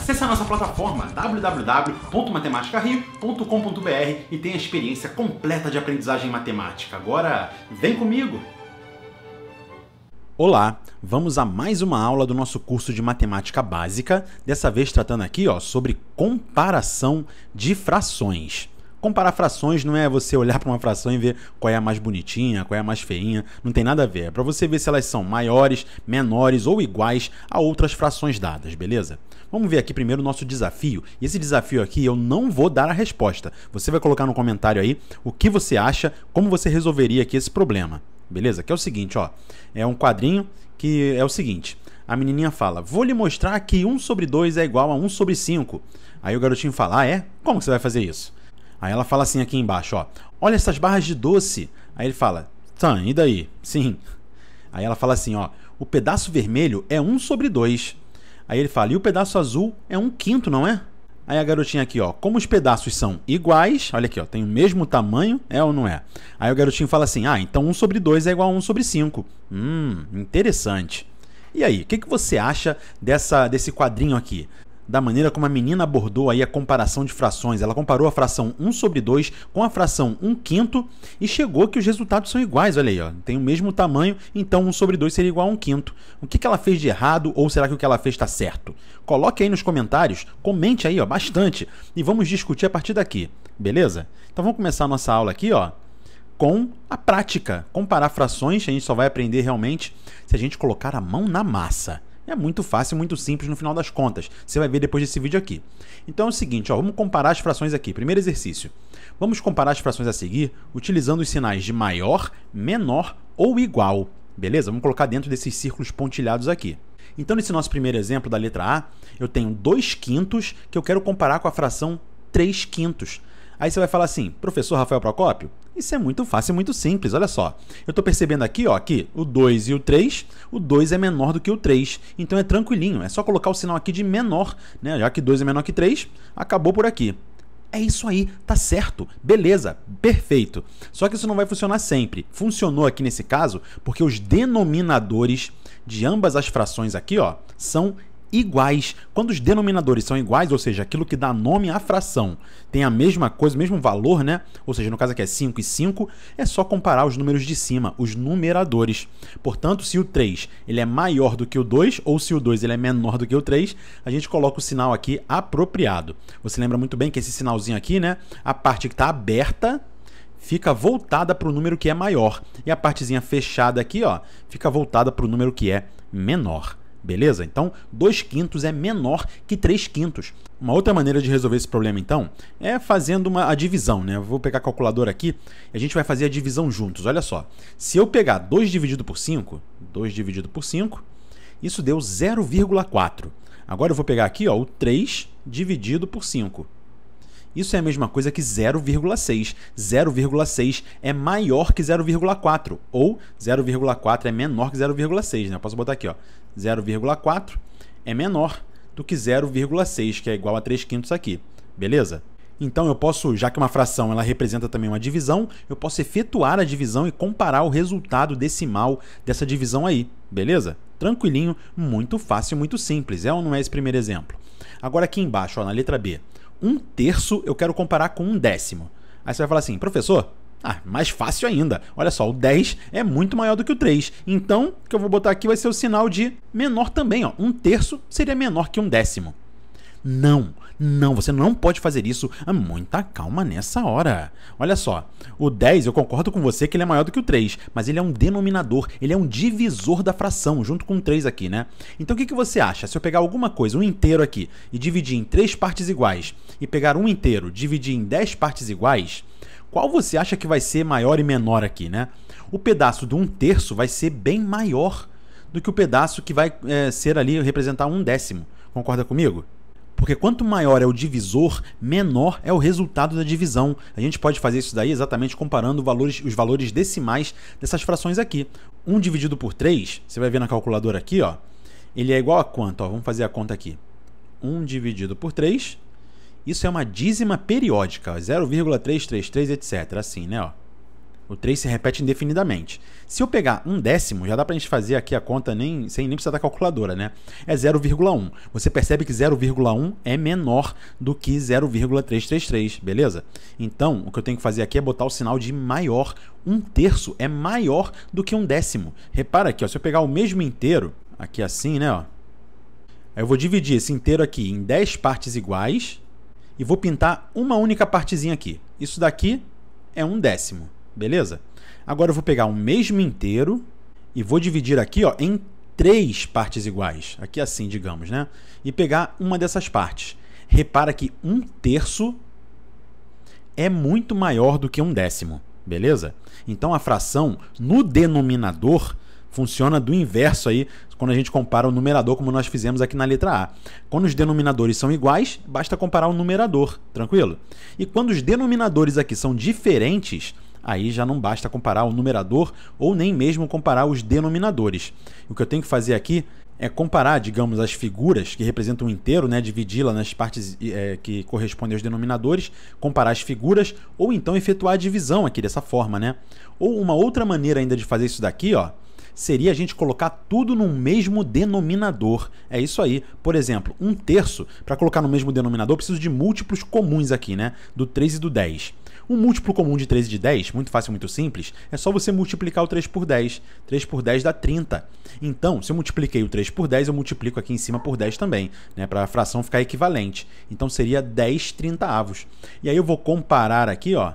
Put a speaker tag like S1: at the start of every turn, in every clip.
S1: Acesse a nossa plataforma www.matematicario.com.br e tenha a experiência completa de aprendizagem matemática. Agora, vem comigo! Olá, vamos a mais uma aula do nosso curso de matemática básica, dessa vez tratando aqui ó, sobre comparação de frações. Comparar frações não é você olhar para uma fração e ver qual é a mais bonitinha, qual é a mais feinha, não tem nada a ver. É para você ver se elas são maiores, menores ou iguais a outras frações dadas, beleza? Vamos ver aqui primeiro o nosso desafio. E esse desafio aqui eu não vou dar a resposta. Você vai colocar no comentário aí o que você acha, como você resolveria aqui esse problema. Beleza? Que é o seguinte, ó. É um quadrinho que é o seguinte. A menininha fala: "Vou lhe mostrar que 1 sobre 2 é igual a 1 sobre 5". Aí o garotinho fala: ah, "É? Como você vai fazer isso?" Aí ela fala assim aqui embaixo, ó: "Olha essas barras de doce". Aí ele fala: "Tá, e daí?". Sim. Aí ela fala assim, ó: "O pedaço vermelho é 1 sobre 2". Aí ele fala: e o pedaço azul é um quinto, não é? Aí a garotinha aqui, ó, como os pedaços são iguais, olha aqui, ó, tem o mesmo tamanho, é ou não é? Aí o garotinho fala assim: ah, então 1 sobre 2 é igual a 1 sobre 5. Hum, interessante. E aí, o que, que você acha dessa, desse quadrinho aqui? da maneira como a menina abordou aí a comparação de frações. Ela comparou a fração 1 sobre 2 com a fração 1 quinto e chegou que os resultados são iguais. Olha aí, ó. tem o mesmo tamanho, então 1 sobre 2 seria igual a 1 quinto. O que, que ela fez de errado ou será que o que ela fez está certo? Coloque aí nos comentários, comente aí ó, bastante e vamos discutir a partir daqui, beleza? Então vamos começar a nossa aula aqui, ó com a prática. Comparar frações, a gente só vai aprender realmente se a gente colocar a mão na massa. É muito fácil, muito simples no final das contas. Você vai ver depois desse vídeo aqui. Então é o seguinte, ó, vamos comparar as frações aqui. Primeiro exercício. Vamos comparar as frações a seguir utilizando os sinais de maior, menor ou igual. Beleza? Vamos colocar dentro desses círculos pontilhados aqui. Então, nesse nosso primeiro exemplo da letra A, eu tenho 2 quintos que eu quero comparar com a fração 3 quintos. Aí você vai falar assim, professor Rafael Procópio, isso é muito fácil, é muito simples, olha só. Eu estou percebendo aqui ó, que o 2 e o 3, o 2 é menor do que o 3. Então é tranquilinho, é só colocar o sinal aqui de menor, né? já que 2 é menor que 3, acabou por aqui. É isso aí, tá certo, beleza, perfeito. Só que isso não vai funcionar sempre. Funcionou aqui nesse caso porque os denominadores de ambas as frações aqui ó, são iguais. Quando os denominadores são iguais, ou seja, aquilo que dá nome à fração tem a mesma coisa, o mesmo valor, né? Ou seja, no caso aqui é 5 e 5, é só comparar os números de cima, os numeradores. Portanto, se o 3 ele é maior do que o 2 ou se o 2 ele é menor do que o 3, a gente coloca o sinal aqui apropriado. Você lembra muito bem que esse sinalzinho aqui, né? A parte que está aberta fica voltada para o número que é maior e a partezinha fechada aqui, ó, fica voltada para o número que é menor. Beleza? Então, 2 quintos é menor que 3 quintos. Uma outra maneira de resolver esse problema, então, é fazendo uma, a divisão, né? Eu vou pegar a calculadora aqui e a gente vai fazer a divisão juntos. Olha só. Se eu pegar 2 dividido por 5, 2 dividido por 5, isso deu 0,4. Agora eu vou pegar aqui ó, o 3 dividido por 5. Isso é a mesma coisa que 0,6. 0,6 é maior que 0,4 ou 0,4 é menor que 0,6, né? Eu posso botar aqui, ó. 0,4 é menor do que 0,6, que é igual a 3 quintos aqui, beleza? Então eu posso, já que uma fração ela representa também uma divisão, eu posso efetuar a divisão e comparar o resultado decimal dessa divisão aí, beleza? Tranquilinho, muito fácil, muito simples, é ou não é esse primeiro exemplo? Agora aqui embaixo, ó, na letra B, um terço eu quero comparar com um décimo. Aí você vai falar assim, professor, ah, mais fácil ainda. Olha só, o 10 é muito maior do que o 3. Então, o que eu vou botar aqui vai ser o sinal de menor também. Ó. Um terço seria menor que um décimo. Não, não, você não pode fazer isso. Ah, muita calma nessa hora. Olha só, o 10, eu concordo com você que ele é maior do que o 3, mas ele é um denominador, ele é um divisor da fração, junto com o 3 aqui, né? Então o que, que você acha? Se eu pegar alguma coisa, um inteiro aqui, e dividir em três partes iguais, e pegar um inteiro, dividir em 10 partes iguais, qual você acha que vai ser maior e menor aqui, né? O pedaço do 1 um terço vai ser bem maior do que o pedaço que vai é, ser ali representar um décimo. Concorda comigo? Porque quanto maior é o divisor, menor é o resultado da divisão. A gente pode fazer isso daí exatamente comparando valores, os valores decimais dessas frações aqui. 1 um dividido por 3, você vai ver na calculadora aqui, ó, ele é igual a quanto? Ó, vamos fazer a conta aqui. 1 um dividido por 3, isso é uma dízima periódica, 0,333, etc. Assim, né? Ó. O 3 se repete indefinidamente. Se eu pegar um décimo, já dá pra gente fazer aqui a conta nem, sem nem precisar da calculadora, né? É 0,1. Você percebe que 0,1 é menor do que 0,333, beleza? Então, o que eu tenho que fazer aqui é botar o sinal de maior. Um terço é maior do que um décimo. Repara aqui, ó, se eu pegar o mesmo inteiro, aqui assim, né? Ó, eu vou dividir esse inteiro aqui em 10 partes iguais e vou pintar uma única partezinha aqui. Isso daqui é um décimo beleza? Agora eu vou pegar o mesmo inteiro e vou dividir aqui ó, em três partes iguais, aqui assim, digamos, né? E pegar uma dessas partes. Repara que um terço é muito maior do que um décimo, beleza? Então a fração no denominador funciona do inverso aí quando a gente compara o numerador como nós fizemos aqui na letra A. Quando os denominadores são iguais, basta comparar o numerador, tranquilo? E quando os denominadores aqui são diferentes, aí já não basta comparar o numerador ou nem mesmo comparar os denominadores. O que eu tenho que fazer aqui é comparar, digamos, as figuras que representam o inteiro, né, dividi-la nas partes é, que correspondem aos denominadores, comparar as figuras ou então efetuar a divisão aqui dessa forma, né? Ou uma outra maneira ainda de fazer isso daqui, ó, seria a gente colocar tudo no mesmo denominador. É isso aí. Por exemplo, um terço, para colocar no mesmo denominador, preciso de múltiplos comuns aqui, né? Do 3 e do 10. Um múltiplo comum de 13 de 10, muito fácil, muito simples, é só você multiplicar o 3 por 10. 3 por 10 dá 30. Então, se eu multipliquei o 3 por 10, eu multiplico aqui em cima por 10 também, né, para a fração ficar equivalente. Então seria 10 30 avos. E aí eu vou comparar aqui, ó,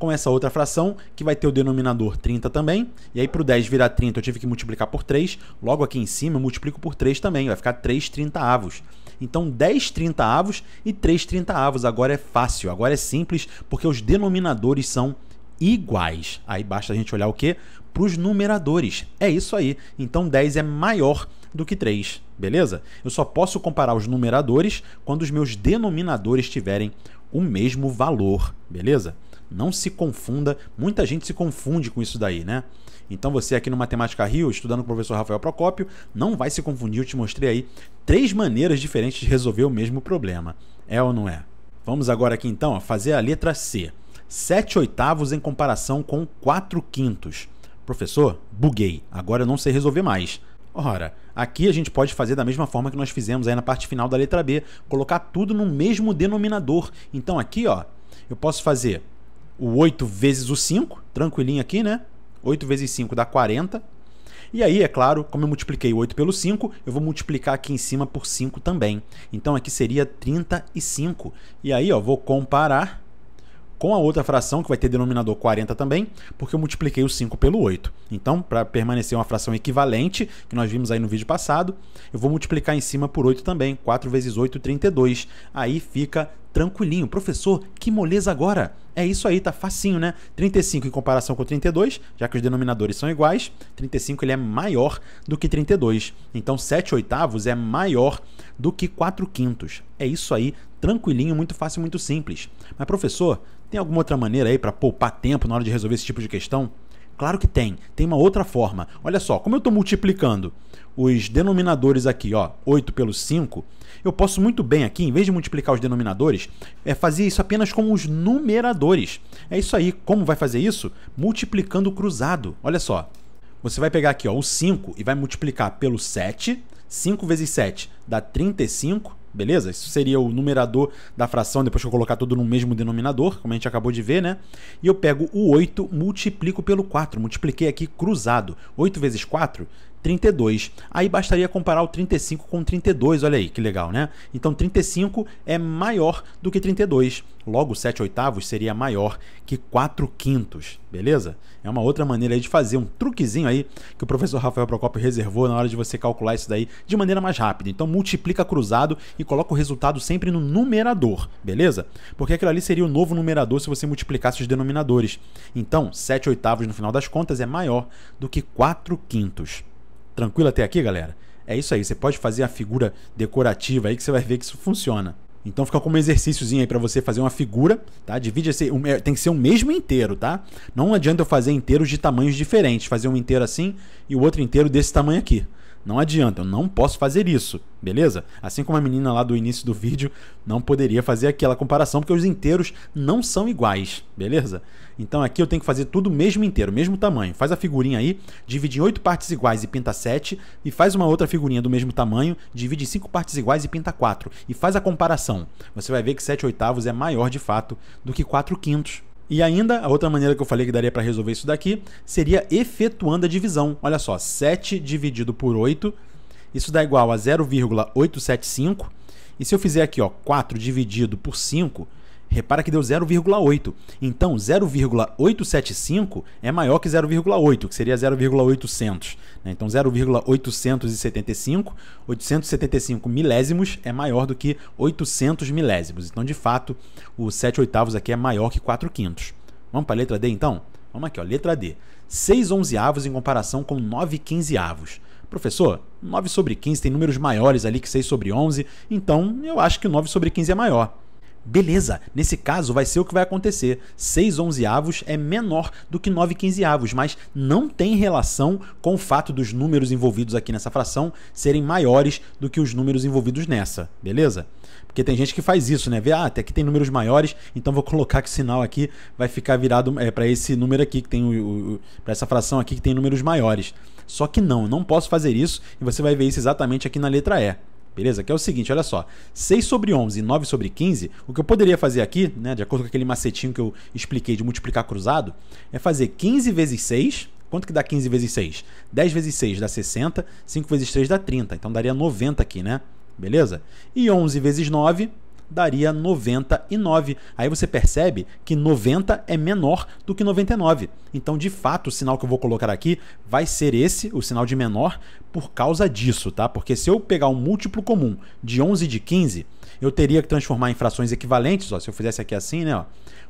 S1: com essa outra fração, que vai ter o denominador 30 também. E aí, para o 10 virar 30, eu tive que multiplicar por 3. Logo aqui em cima, eu multiplico por 3 também, vai ficar 3 30 avos. Então, 10 30 avos e 3 30 avos. Agora é fácil, agora é simples, porque os denominadores são iguais. Aí basta a gente olhar o quê? Para os numeradores. É isso aí. Então 10 é maior do que 3, beleza? Eu só posso comparar os numeradores quando os meus denominadores tiverem o mesmo valor, beleza? Não se confunda, muita gente se confunde com isso daí, né? Então você aqui no Matemática Rio, estudando com o professor Rafael Procópio, não vai se confundir, eu te mostrei aí três maneiras diferentes de resolver o mesmo problema. É ou não é? Vamos agora aqui então fazer a letra C. 7 oitavos em comparação com 4 quintos. Professor, buguei, agora eu não sei resolver mais. Ora, aqui a gente pode fazer da mesma forma que nós fizemos aí na parte final da letra B, colocar tudo no mesmo denominador. Então aqui, ó, eu posso fazer o 8 vezes o 5, tranquilinho aqui, né? 8 vezes 5 dá 40. E aí, é claro, como eu multipliquei 8 pelo 5, eu vou multiplicar aqui em cima por 5 também. Então aqui seria 35. E aí, ó, vou comparar com a outra fração, que vai ter denominador 40 também, porque eu multipliquei o 5 pelo 8. Então, para permanecer uma fração equivalente, que nós vimos aí no vídeo passado, eu vou multiplicar em cima por 8 também. 4 vezes 8, 32. Aí fica tranquilinho. Professor, que moleza agora! É isso aí, tá facinho, né? 35 em comparação com 32, já que os denominadores são iguais, 35 ele é maior do que 32. Então 7 oitavos é maior do que 4 quintos. É isso aí, tranquilinho, muito fácil, muito simples. Mas professor, tem alguma outra maneira aí para poupar tempo na hora de resolver esse tipo de questão? Claro que tem, tem uma outra forma. Olha só, como eu estou multiplicando os denominadores aqui, ó, 8 pelo 5, eu posso muito bem aqui, em vez de multiplicar os denominadores, é fazer isso apenas com os numeradores. É isso aí. Como vai fazer isso? Multiplicando cruzado. Olha só. Você vai pegar aqui ó, o 5 e vai multiplicar pelo 7 5 vezes 7 dá 35, beleza? Isso seria o numerador da fração, depois que eu colocar tudo no mesmo denominador, como a gente acabou de ver, né? E eu pego o 8, multiplico pelo 4, multipliquei aqui cruzado. 8 vezes 4 32. Aí bastaria comparar o 35 com 32, olha aí que legal, né? Então 35 é maior do que 32. Logo, 7 oitavos seria maior que 4 quintos, beleza? É uma outra maneira de fazer, um truquezinho aí que o professor Rafael Procopio reservou na hora de você calcular isso daí de maneira mais rápida. Então multiplica cruzado e coloca o resultado sempre no numerador, beleza? Porque aquilo ali seria o novo numerador se você multiplicasse os denominadores. Então, 7 oitavos no final das contas é maior do que 4 quintos. Tranquilo até aqui, galera? É isso aí, você pode fazer a figura decorativa aí que você vai ver que isso funciona. Então fica como exercíciozinho aí para você fazer uma figura, tá? Divide esse, é, tem que ser o mesmo inteiro, tá? Não adianta eu fazer inteiros de tamanhos diferentes, fazer um inteiro assim e o outro inteiro desse tamanho aqui. Não adianta, eu não posso fazer isso, beleza? Assim como a menina lá do início do vídeo não poderia fazer aquela comparação, porque os inteiros não são iguais, beleza? Então aqui eu tenho que fazer tudo mesmo inteiro, mesmo tamanho. Faz a figurinha aí, divide em 8 partes iguais e pinta 7, e faz uma outra figurinha do mesmo tamanho, divide em 5 partes iguais e pinta 4, e faz a comparação. Você vai ver que 7 oitavos é maior de fato do que 4 quintos, e ainda, a outra maneira que eu falei que daria para resolver isso daqui seria efetuando a divisão. Olha só, 7 dividido por 8, isso dá igual a 0,875. E se eu fizer aqui, ó, 4 dividido por 5, Repara que deu 0,8. Então, 0,875 é maior que 0,8, que seria 0,800. Né? Então, 0,875, 875 milésimos é maior do que 800 milésimos. Então, de fato, o 7 oitavos aqui é maior que 4 quintos. Vamos para a letra D, então? Vamos aqui, ó, letra D. 6 onzeavos em comparação com 9 quinzeavos. Professor, 9 sobre 15 tem números maiores ali que 6 sobre 11, então eu acho que 9 sobre 15 é maior. Beleza, nesse caso vai ser o que vai acontecer. 6 onzeavos é menor do que 9 quinzeavos, mas não tem relação com o fato dos números envolvidos aqui nessa fração serem maiores do que os números envolvidos nessa, beleza? Porque tem gente que faz isso, né? Vê, ah, até aqui tem números maiores, então vou colocar que o sinal aqui vai ficar virado é, para esse número aqui que tem o, o para essa fração aqui que tem números maiores. Só que não, não posso fazer isso e você vai ver isso exatamente aqui na letra E. Beleza? Que é o seguinte, olha só. 6 sobre 11 e 9 sobre 15, o que eu poderia fazer aqui, né, de acordo com aquele macetinho que eu expliquei de multiplicar cruzado, é fazer 15 vezes 6. Quanto que dá 15 vezes 6? 10 vezes 6 dá 60, 5 vezes 3 dá 30. Então daria 90 aqui, né? Beleza? E 11 vezes 9 daria 99. Aí você percebe que 90 é menor do que 99. Então, de fato, o sinal que eu vou colocar aqui vai ser esse, o sinal de menor, por causa disso, tá? Porque se eu pegar um múltiplo comum de 11 e de 15, eu teria que transformar em frações equivalentes, ó, se eu fizesse aqui assim, né, ó,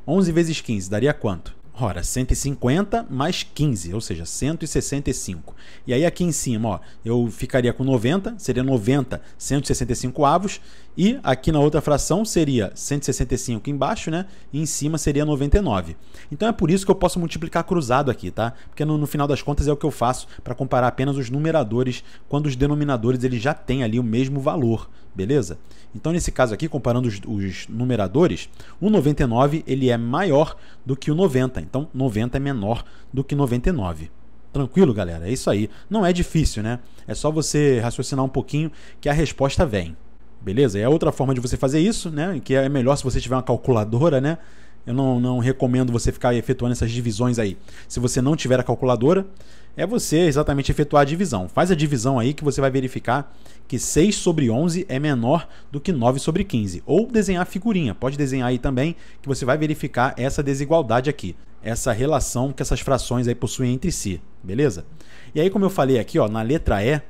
S1: 11 vezes 15 daria quanto? Ora, 150 mais 15, ou seja, 165. E aí aqui em cima, ó, eu ficaria com 90, seria 90, 165 avos, e aqui na outra fração seria 165 embaixo, né? E em cima seria 99. Então é por isso que eu posso multiplicar cruzado aqui, tá? Porque no, no final das contas é o que eu faço para comparar apenas os numeradores quando os denominadores eles já têm ali o mesmo valor, beleza? Então, nesse caso aqui, comparando os, os numeradores, o 99 ele é maior do que o 90. Então, 90 é menor do que 99. Tranquilo, galera? É isso aí. Não é difícil, né? É só você raciocinar um pouquinho que a resposta vem. Beleza? é outra forma de você fazer isso, né? Que é melhor se você tiver uma calculadora, né? Eu não, não recomendo você ficar efetuando essas divisões aí. Se você não tiver a calculadora, é você exatamente efetuar a divisão. Faz a divisão aí que você vai verificar que 6 sobre 11 é menor do que 9 sobre 15. Ou desenhar figurinha, pode desenhar aí também que você vai verificar essa desigualdade aqui, essa relação que essas frações aí possuem entre si, beleza? E aí como eu falei aqui, ó, na letra E,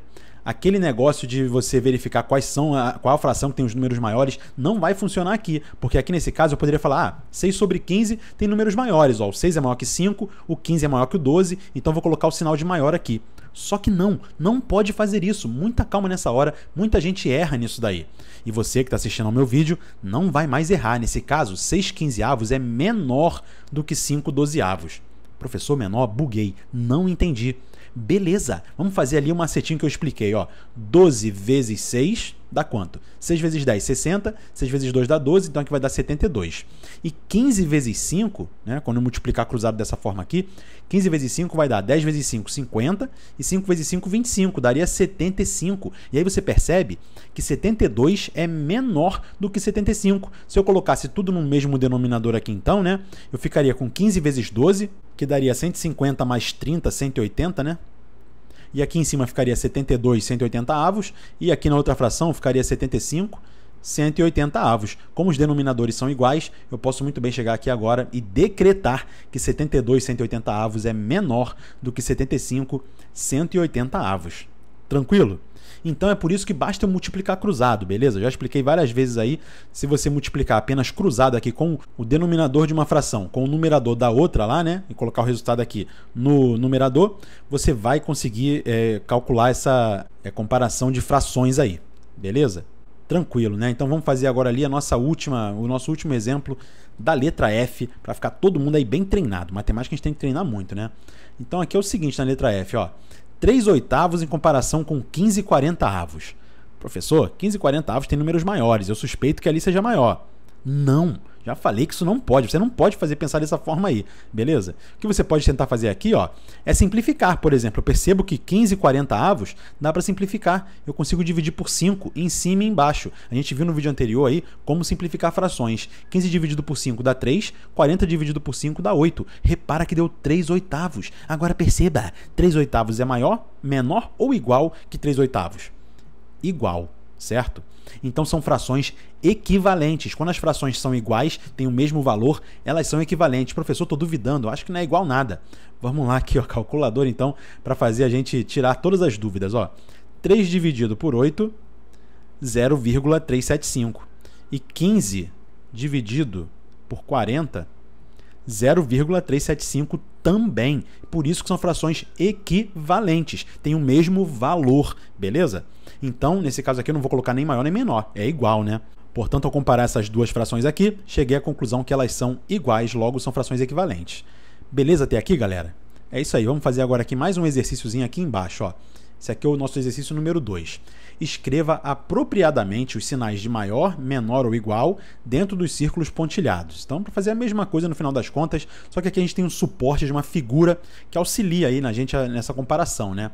S1: aquele negócio de você verificar quais são, a, qual a fração que tem os números maiores, não vai funcionar aqui. Porque aqui nesse caso eu poderia falar, ah, 6 sobre 15 tem números maiores, ó, o 6 é maior que 5, o 15 é maior que o 12, então vou colocar o sinal de maior aqui. Só que não, não pode fazer isso. Muita calma nessa hora, muita gente erra nisso daí. E você que está assistindo ao meu vídeo não vai mais errar. Nesse caso, 6 15 avos é menor do que 5 12 avos. Professor menor, buguei, não entendi. Beleza, vamos fazer ali um macetinho que eu expliquei, ó. 12 vezes 6 dá quanto? 6 vezes 10, 60. 6 vezes 2 dá 12, então aqui vai dar 72. E 15 vezes 5, né, quando eu multiplicar cruzado dessa forma aqui, 15 vezes 5 vai dar 10 vezes 5, 50. E 5 vezes 5, 25. Daria 75. E aí você percebe que 72 é menor do que 75. Se eu colocasse tudo no mesmo denominador aqui então, né, eu ficaria com 15 vezes 12, que daria 150 mais 30, 180, né? e aqui em cima ficaria 72, 180 avos, e aqui na outra fração ficaria 75, 180 avos. Como os denominadores são iguais, eu posso muito bem chegar aqui agora e decretar que 72, 180 avos é menor do que 75, 180 avos. Tranquilo? Então é por isso que basta eu multiplicar cruzado, beleza? já expliquei várias vezes aí. Se você multiplicar apenas cruzado aqui com o denominador de uma fração, com o numerador da outra lá, né? E colocar o resultado aqui no numerador, você vai conseguir é, calcular essa é, comparação de frações aí, beleza? Tranquilo, né? Então vamos fazer agora ali a nossa última, o nosso último exemplo da letra F para ficar todo mundo aí bem treinado. Matemática a gente tem que treinar muito, né? Então aqui é o seguinte na letra F, ó. 3 oitavos em comparação com 15 e 40 avos. Professor, 15 e 40 avos tem números maiores, eu suspeito que ali seja maior. Não. Já falei que isso não pode. Você não pode fazer pensar dessa forma aí, beleza? O que você pode tentar fazer aqui, ó, é simplificar, por exemplo. Eu percebo que 15 e 40 avos dá para simplificar. Eu consigo dividir por 5 em cima e embaixo. A gente viu no vídeo anterior aí como simplificar frações. 15 dividido por 5 dá 3, 40 dividido por 5 dá 8. Repara que deu 3 oitavos. Agora perceba, 3 oitavos é maior, menor ou igual que 3 oitavos? Igual certo? Então são frações equivalentes. Quando as frações são iguais, têm o mesmo valor, elas são equivalentes. Professor, estou duvidando, acho que não é igual nada. Vamos lá aqui, ó, calculador então, para fazer a gente tirar todas as dúvidas, ó. 3 dividido por 8, 0,375. E 15 dividido por 40, 0,375 também. Por isso que são frações equivalentes, têm o mesmo valor, beleza? Então, nesse caso aqui, eu não vou colocar nem maior nem menor, é igual, né? Portanto, ao comparar essas duas frações aqui, cheguei à conclusão que elas são iguais, logo são frações equivalentes. Beleza até aqui, galera? É isso aí, vamos fazer agora aqui mais um exercíciozinho aqui embaixo, ó. Esse aqui é o nosso exercício número 2. Escreva apropriadamente os sinais de maior, menor ou igual dentro dos círculos pontilhados. Então, para fazer a mesma coisa no final das contas, só que aqui a gente tem um suporte de uma figura que auxilia aí na gente nessa comparação, né?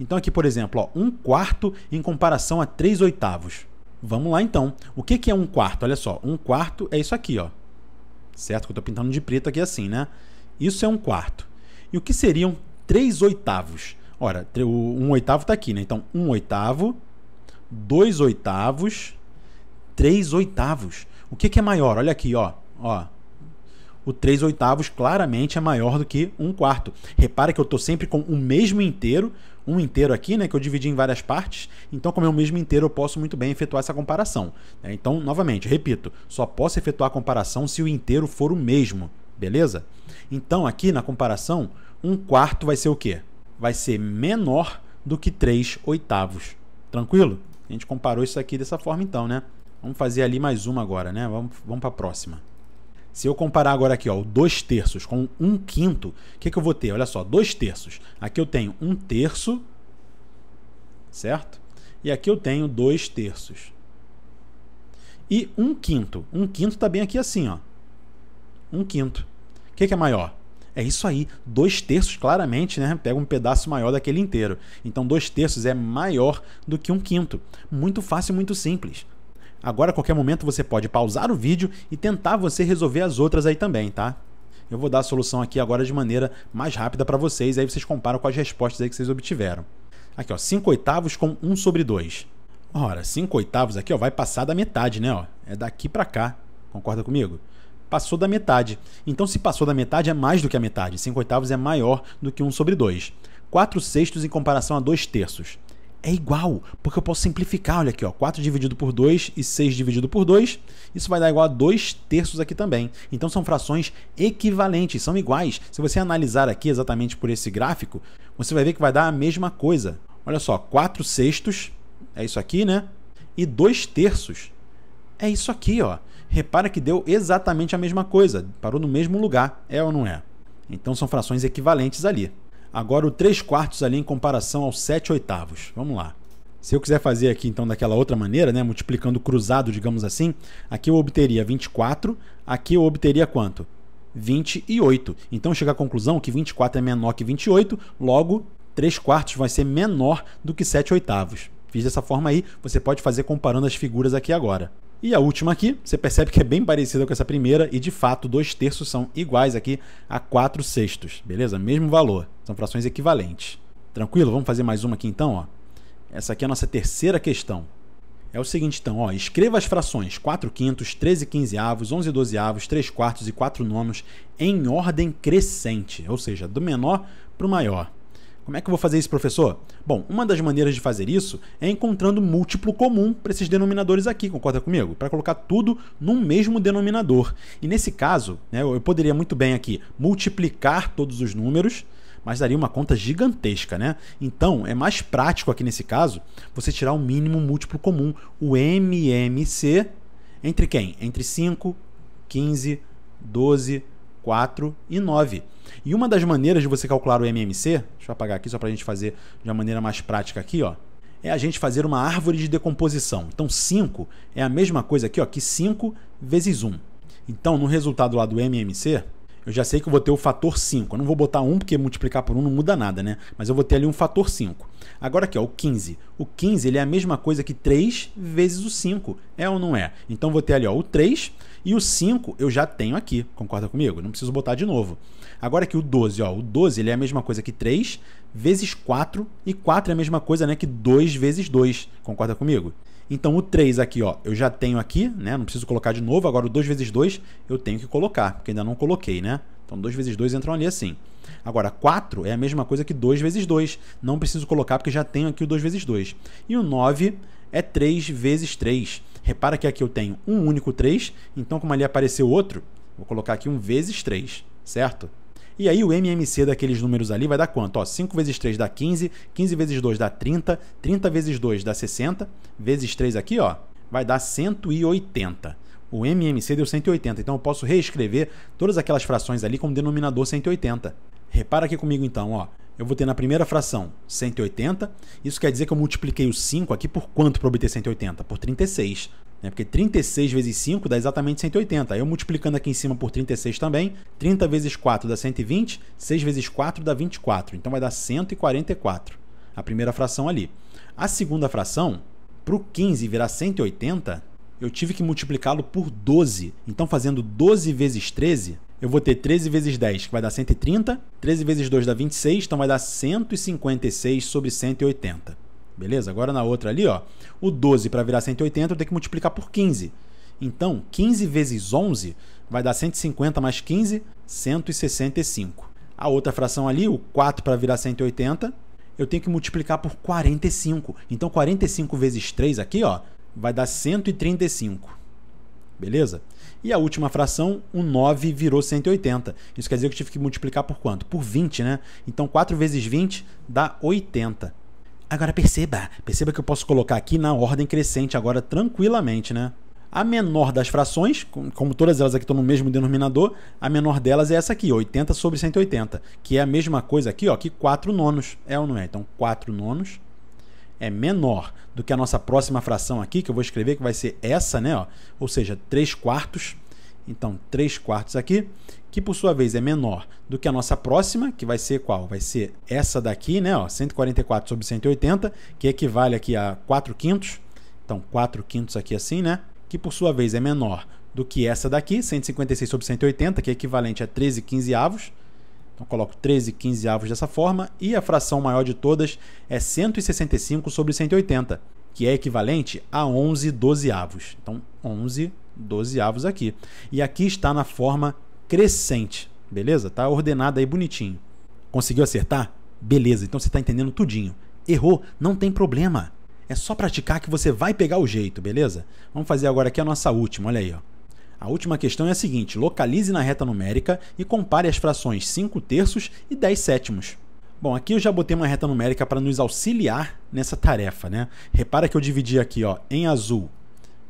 S1: Então aqui, por exemplo, ó, um quarto em comparação a três oitavos. Vamos lá então. O que, que é um quarto? Olha só, um quarto é isso aqui, ó. Certo? Que eu estou pintando de preto aqui assim, né? Isso é um quarto. E o que seriam três oitavos? Ora, um oitavo está aqui, né? Então, um oitavo, dois oitavos, três oitavos. O que, que é maior? Olha aqui, ó. ó o 3 oitavos claramente é maior do que 1 quarto. Repara que eu estou sempre com o mesmo inteiro, um inteiro aqui, né, que eu dividi em várias partes. Então, como é o mesmo inteiro, eu posso muito bem efetuar essa comparação. Né? Então, novamente, repito, só posso efetuar a comparação se o inteiro for o mesmo, beleza? Então, aqui na comparação, um quarto vai ser o quê? Vai ser menor do que 3 oitavos. Tranquilo? A gente comparou isso aqui dessa forma então, né? Vamos fazer ali mais uma agora, né? Vamos, vamos para a próxima. Se eu comparar agora aqui, ó, dois terços com um quinto, o que, que eu vou ter? Olha só, dois terços. Aqui eu tenho um terço, certo? E aqui eu tenho dois terços. E um quinto. Um quinto está bem aqui assim, ó. Um quinto. O que, que é maior? É isso aí. Dois terços, claramente, né? Pega um pedaço maior daquele inteiro. Então, dois terços é maior do que um quinto. Muito fácil, muito simples. Agora, a qualquer momento, você pode pausar o vídeo e tentar você resolver as outras aí também, tá? Eu vou dar a solução aqui agora de maneira mais rápida para vocês, aí vocês comparam com as respostas aí que vocês obtiveram. Aqui, ó, 5 oitavos com 1 sobre 2. Ora, 5 oitavos aqui, ó, vai passar da metade, né, ó? É daqui para cá. Concorda comigo? Passou da metade. Então, se passou da metade, é mais do que a metade. 5 oitavos é maior do que 1 sobre 2. 4 sextos em comparação a 2 terços é igual, porque eu posso simplificar, olha aqui, ó, 4 dividido por 2 e 6 dividido por 2, isso vai dar igual a 2 terços aqui também. Então são frações equivalentes, são iguais. Se você analisar aqui exatamente por esse gráfico, você vai ver que vai dar a mesma coisa. Olha só, 4 sextos, é isso aqui, né? E 2 terços, é isso aqui, ó. Repara que deu exatamente a mesma coisa, parou no mesmo lugar, é ou não é? Então são frações equivalentes ali. Agora o 3 quartos ali em comparação aos 7 oitavos. Vamos lá. Se eu quiser fazer aqui então daquela outra maneira, né, multiplicando cruzado, digamos assim, aqui eu obteria 24, aqui eu obteria quanto? 28. Então chega à conclusão que 24 é menor que 28, logo 3 quartos vai ser menor do que 7 oitavos. Fiz dessa forma aí, você pode fazer comparando as figuras aqui agora. E a última aqui, você percebe que é bem parecida com essa primeira e de fato dois terços são iguais aqui a quatro sextos, beleza? Mesmo valor, são frações equivalentes. Tranquilo? Vamos fazer mais uma aqui então, ó. Essa aqui é a nossa terceira questão. É o seguinte então, ó, escreva as frações 4 quintos, 13 quinzeavos, 11 dozeavos, 3 quartos e 4 nonos em ordem crescente, ou seja, do menor para o maior. Como é que eu vou fazer isso, professor? Bom, uma das maneiras de fazer isso é encontrando múltiplo comum para esses denominadores aqui, concorda comigo? Para colocar tudo no mesmo denominador. E nesse caso, né, eu poderia muito bem aqui multiplicar todos os números, mas daria uma conta gigantesca, né? Então, é mais prático aqui nesse caso você tirar o mínimo múltiplo comum, o MMC, entre quem? Entre 5, 15, 12, 4 e 9. E uma das maneiras de você calcular o MMC, deixa eu apagar aqui só para a gente fazer de uma maneira mais prática aqui, ó, é a gente fazer uma árvore de decomposição. Então 5 é a mesma coisa aqui ó, que 5 vezes 1. Então no resultado lá do MMC, eu já sei que eu vou ter o fator 5. Eu não vou botar 1 porque multiplicar por 1 não muda nada, né? Mas eu vou ter ali um fator 5. Agora aqui, ó, o 15. O 15 ele é a mesma coisa que 3 vezes o 5. É ou não é? Então eu vou ter ali ó, o 3 e o 5 eu já tenho aqui. Concorda comigo? Não preciso botar de novo. Agora aqui o 12, ó, o 12 ele é a mesma coisa que 3 vezes 4 e 4 é a mesma coisa, né, que 2 vezes 2. Concorda comigo? Então o 3 aqui, ó, eu já tenho aqui, né? Não preciso colocar de novo. Agora o 2 vezes 2 eu tenho que colocar, porque ainda não coloquei, né? Então 2 vezes 2 entram ali assim. Agora 4 é a mesma coisa que 2 vezes 2. Não preciso colocar porque já tenho aqui o 2 vezes 2. E o 9 é 3 vezes 3. Repara que aqui eu tenho um único 3, então como ali apareceu outro, vou colocar aqui um vezes 3, certo? E aí o MMC daqueles números ali vai dar quanto? Ó, 5 vezes 3 dá 15, 15 vezes 2 dá 30, 30 vezes 2 dá 60, vezes 3 aqui, ó, vai dar 180. O MMC deu 180, então eu posso reescrever todas aquelas frações ali como denominador 180. Repara aqui comigo então, ó. Eu vou ter na primeira fração 180. Isso quer dizer que eu multipliquei o 5 aqui por quanto para obter 180? Por 36. Né? Porque 36 vezes 5 dá exatamente 180. Aí eu multiplicando aqui em cima por 36 também, 30 vezes 4 dá 120, 6 vezes 4 dá 24. Então vai dar 144, a primeira fração ali. A segunda fração, para o 15 virar 180, eu tive que multiplicá-lo por 12. Então fazendo 12 vezes 13, eu vou ter 13 vezes 10, que vai dar 130, 13 vezes 2 dá 26, então vai dar 156 sobre 180. Beleza? Agora na outra ali, ó, o 12 para virar 180 eu tenho que multiplicar por 15. Então, 15 vezes 11 vai dar 150 mais 15, 165. A outra fração ali, o 4 para virar 180, eu tenho que multiplicar por 45. Então, 45 vezes 3 aqui, ó, vai dar 135. Beleza? E a última fração, o 9 virou 180. Isso quer dizer que eu tive que multiplicar por quanto? Por 20, né? Então, 4 vezes 20 dá 80. Agora perceba, perceba que eu posso colocar aqui na ordem crescente agora tranquilamente, né? A menor das frações, como todas elas aqui estão no mesmo denominador, a menor delas é essa aqui, 80 sobre 180, que é a mesma coisa aqui, ó, que 4 nonos, é ou não é? Então 4 nonos é menor do que a nossa próxima fração aqui, que eu vou escrever que vai ser essa, né? Ó, ou seja, 3 quartos então, 3 quartos aqui, que por sua vez é menor do que a nossa próxima, que vai ser qual? Vai ser essa daqui, né? Ó, 144 sobre 180, que equivale aqui a 4 quintos. Então, 4 quintos aqui assim, né? Que por sua vez é menor do que essa daqui, 156 sobre 180, que é equivalente a 13 quinzeavos. Então, coloco 13 quinzeavos dessa forma. E a fração maior de todas é 165 sobre 180, que é equivalente a 11 dozeavos. Então, 11 dozeavos aqui. E aqui está na forma crescente, beleza? Tá ordenada aí bonitinho. Conseguiu acertar? Beleza, então você está entendendo tudinho. Errou, não tem problema. É só praticar que você vai pegar o jeito, beleza? Vamos fazer agora aqui a nossa última, olha aí, ó. A última questão é a seguinte: localize na reta numérica e compare as frações 5 terços e 10 sétimos. Bom, aqui eu já botei uma reta numérica para nos auxiliar nessa tarefa, né? Repara que eu dividi aqui, ó, em azul.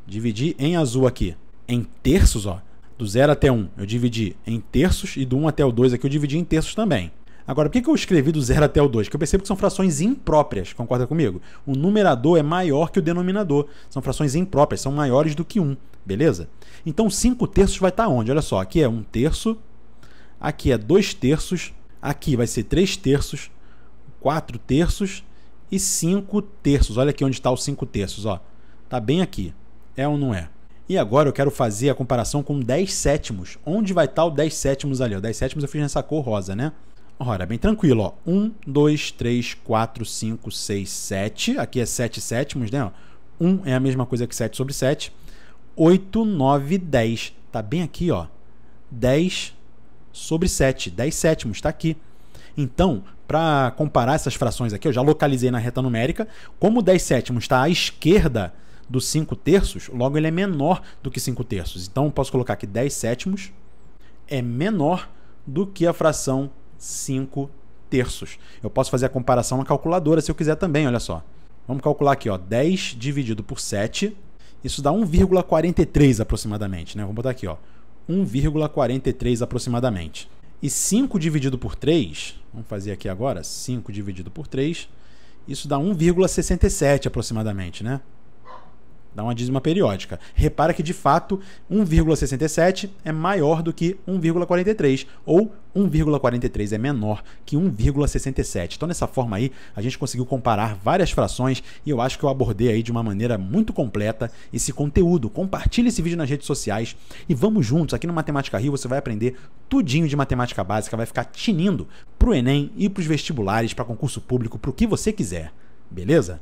S1: Dividi em azul aqui em terços, ó. Do 0 até 1 um, eu dividi em terços e do 1 um até o 2 aqui eu dividi em terços também. Agora, por que eu escrevi do 0 até o 2? Porque eu percebo que são frações impróprias, concorda comigo? O numerador é maior que o denominador. São frações impróprias, são maiores do que 1, um, beleza? Então, 5 terços vai estar tá onde? Olha só, aqui é 1 um terço, aqui é 2 terços, aqui vai ser 3 terços, 4 terços e 5 terços. Olha aqui onde está o 5 terços, ó. Tá bem aqui. É ou não é? E agora eu quero fazer a comparação com 10 sétimos. Onde vai estar o 10 sétimos ali? O 10 sétimos eu fiz nessa cor rosa, né? Ora, bem tranquilo, 1, 2, 3, 4, 5, 6, 7. Aqui é 7 sétimos, né? 1 é a mesma coisa que 7 sobre 7. 8, 9, 10. Tá bem aqui, ó. 10 sobre 7. 10 sétimos, está aqui. Então, para comparar essas frações aqui, eu já localizei na reta numérica. Como 10 sétimos está à esquerda dos 5 terços, logo ele é menor do que 5 terços. Então posso colocar que 10 sétimos é menor do que a fração 5 terços. Eu posso fazer a comparação na calculadora se eu quiser também, olha só. Vamos calcular aqui, ó, 10 dividido por 7, isso dá 1,43 aproximadamente, né? Vamos botar aqui, ó, 1,43 aproximadamente. E 5 dividido por 3, vamos fazer aqui agora, 5 dividido por 3, isso dá 1,67 aproximadamente, né? dá uma dízima periódica. Repara que de fato 1,67 é maior do que 1,43 ou 1,43 é menor que 1,67. Então nessa forma aí a gente conseguiu comparar várias frações e eu acho que eu abordei aí de uma maneira muito completa esse conteúdo. Compartilhe esse vídeo nas redes sociais e vamos juntos aqui no Matemática Rio você vai aprender tudinho de matemática básica, vai ficar tinindo pro ENEM e pros vestibulares, para concurso público, pro que você quiser. Beleza?